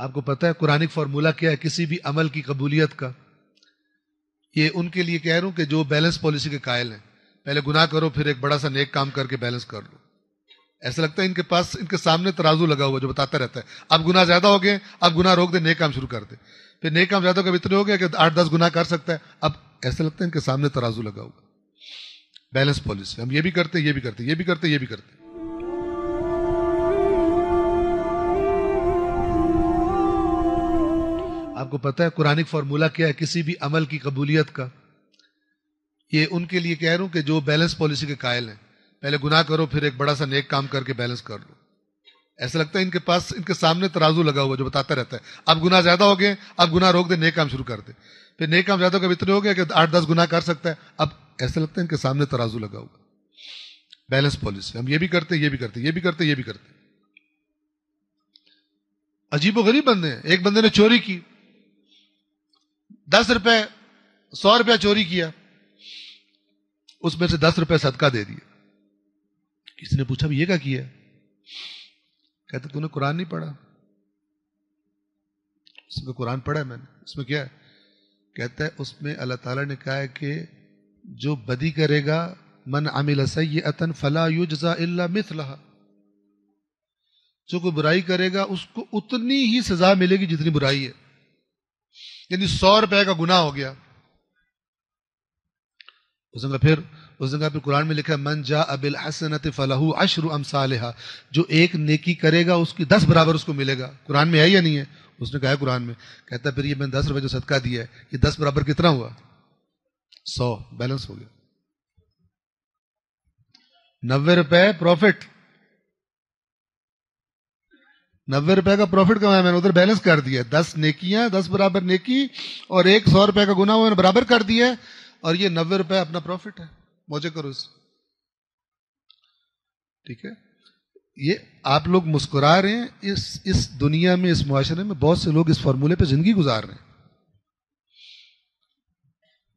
आपको पता है कुरानिक फार्मूला क्या है किसी भी अमल की कबूलियत का ये उनके लिए कह रहा हूं कि जो बैलेंस पॉलिसी के कायल हैं पहले गुनाह करो फिर एक बड़ा सा नेक काम करके बैलेंस कर लो ऐसा लगता है इनके पास इनके सामने तराजू लगा हुआ जो बताता रहता है अब गुना ज्यादा हो गए अब गुना रोक दे नए काम शुरू कर दे फिर नए काम ज्यादा कब इतने हो गया कि आठ दस गुना कर सकता है अब ऐसा लगता है इनके सामने तराजू लगा हुआ बैलेंस पॉलिसी हम ये भी करते ये भी करते ये भी करते ये भी करते को पता है कुरानिक फार्मूला क्या है किसी भी अमल की कबूलियत का ये उनके लिए कह रहा हूं कि जो बैलेंस पॉलिसी के कायल हैं पहले गुनाह करो फिर एक बड़ा सा नेक काम करके बैलेंस कर लो ऐसा लगता है इनके पास इनके सामने तराजू लगा हुआ जो बताता रहता है अब गुना ज्यादा हो गए अब गुना रोक दे नए काम शुरू कर दे फिर नए काम ज्यादा कभी इतने हो गया कि आठ दस गुना कर सकता है अब ऐसा लगता है इनके सामने तराजू लगा हुआ बैलेंस पॉलिसी हम ये भी करते ये भी करते ये भी करते ये भी करते अजीब गरीब बंदे हैं एक बंदे ने चोरी की दस रुपए सौ रुपया चोरी किया उसमें से दस रुपए सदका दे दिया किसी ने पूछा ये क्या किया कहते तूने कुरान नहीं पढ़ा उसमें कुरान पढ़ा है मैंने उसमें क्या है कहता है उसमें अल्लाह ताला ने कहा है कि जो बदी करेगा मन अमिल अतन फला युजजा इल्ला मिथला जो कोई बुराई करेगा उसको उतनी ही सजा मिलेगी जितनी बुराई है यानी सौ रुपए का गुना हो गया उसने फिर उसने कहा फिर कुरान में लिखा है मन जा अबिल हसनत फलाहू अशरु अमसालहा जो एक नेकी करेगा उसकी दस बराबर उसको मिलेगा कुरान में है या नहीं है उसने कहा है कुरान में कहता फिर ये मैंने दस रुपए जो सदका दिया है ये दस बराबर कितना हुआ सौ बैलेंस हो गया नब्बे रुपए प्रॉफिट नब्बे रुपए का प्रॉफिट कमाया मैंने उधर बैलेंस कर दिया दस नेकियां दस बराबर नेकी और एक सौ रुपए का गुना मैंने बराबर कर दिया और ये नब्बे रुपए अपना प्रॉफिट है मौजे करो इस ठीक है ये आप लोग मुस्कुरा रहे हैं इस इस दुनिया में इस मुआरे में बहुत से लोग इस फॉर्मूले पे जिंदगी गुजार रहे हैं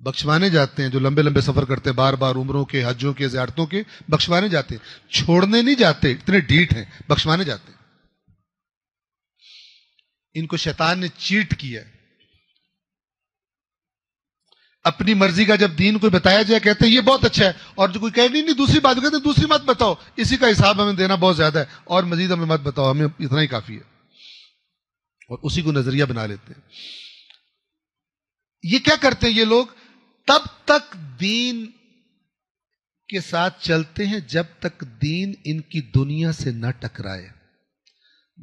बख्शवाने जाते हैं जो लंबे लंबे सफर करते हैं बार बार उम्रों के हजों के ज्यारतों के बख्शवाने जाते हैं छोड़ने नहीं जाते इतने डीठ हैं बख्शवाने जाते हैं इनको शैतान ने चीट किया अपनी मर्जी का जब दीन कोई बताया जाए कहते हैं ये बहुत अच्छा है और जो कोई कह नहीं नहीं दूसरी बात कहते दूसरी मत बताओ इसी का हिसाब हमें देना बहुत ज्यादा है और मजीद हमें मत बताओ हमें इतना ही काफी है और उसी को नजरिया बना लेते हैं ये क्या करते हैं ये लोग तब तक दीन के साथ चलते हैं जब तक दीन इनकी दुनिया से न टकराए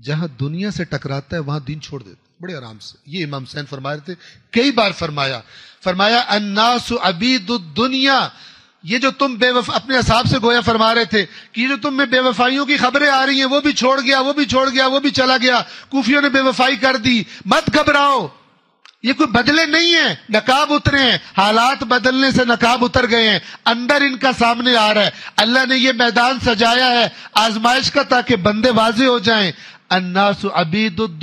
जहां दुनिया से टकराता है वहां दिन छोड़ देता बड़े आराम से ये इमाम हुसैन फरमा रहे थे कई बार फरमाया फरमाया दुनिया ये जो तुम बेवफ अपने हिसाब से गोया फरमा रहे थे कि ये जो तुम में बेवफाइयों की खबरें आ रही हैं वो भी छोड़ गया वो भी छोड़ गया वो भी चला गया कुफियों ने बेवफाई कर दी मत घबराओ ये कोई बदले नहीं है नकाब उतरे हैं हालात बदलने से नकाब उतर गए हैं अंदर इनका सामने आ रहा है अल्लाह ने ये मैदान सजाया है आजमाइश का ताकि बंदे वाजे हो जाएं अन्नासु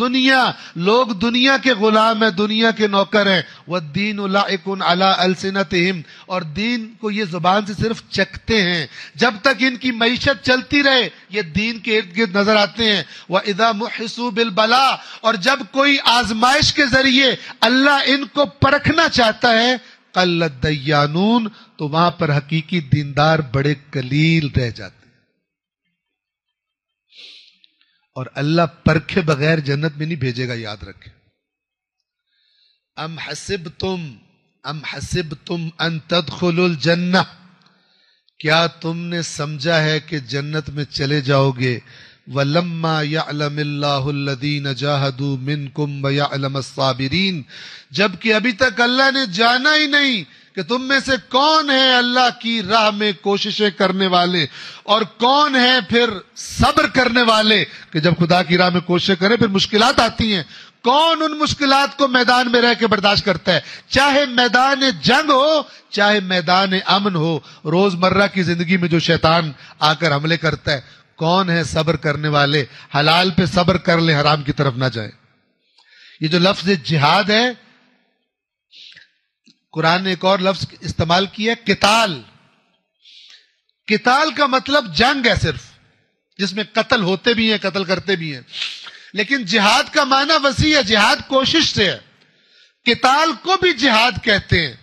दुनिया लोग दुनिया के गुलाम है दुनिया के नौकर हैं वह दीन उलाइकुन अला अलसनत और दीन को ये जुबान से सिर्फ चखते हैं जब तक इनकी मईशत चलती रहे ये दीन के इर्द गिर्द नजर आते हैं वह इदा मुहसू बिल बला और जब कोई आजमाइश के जरिए अल्लाह इनको परखना चाहता है कल दयानून तो वहां पर हकीकी दीनदार बड़े कलील रह जाते और अल्लाह परखे बगैर जन्नत में नहीं भेजेगा याद रखे अम हसिब तुम अम हसिब तुम अन तदखुल जन्ना क्या तुमने समझा है कि जन्नत में चले जाओगे जबकि अभी तक अल्लाह ने जाना ही नहीं कि तुम में से कौन है अल्लाह की राह में कोशिशें करने वाले और कौन है फिर सब्र करने वाले कि जब खुदा की राह में कोशिशें करें फिर मुश्किल आती हैं कौन उन मुश्किल को मैदान में रह के बर्दाश्त करता है चाहे मैदान जंग हो चाहे मैदान अमन हो रोजमर्रा की जिंदगी में जो शैतान आकर हमले करता है कौन है सब्र करने वाले हलाल पे सब्र कर ले हराम की तरफ ना जाए ये जो लफ्ज जिहाद है कुरान ने एक और लफ्ज इस्तेमाल किया किताल किताल का मतलब जंग है सिर्फ जिसमें कत्ल होते भी हैं कत्ल करते भी हैं लेकिन जिहाद का माना वसी है जिहाद कोशिश से है किताल को भी जिहाद कहते हैं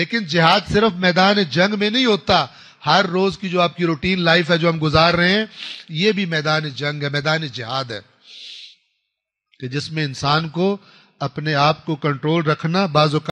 लेकिन जिहाद सिर्फ मैदान जंग में नहीं होता हर रोज की जो आपकी रूटीन लाइफ है जो हम गुजार रहे हैं ये भी मैदान जंग है मैदान जिहाद है कि जिसमें इंसान को अपने आप को कंट्रोल रखना बाजू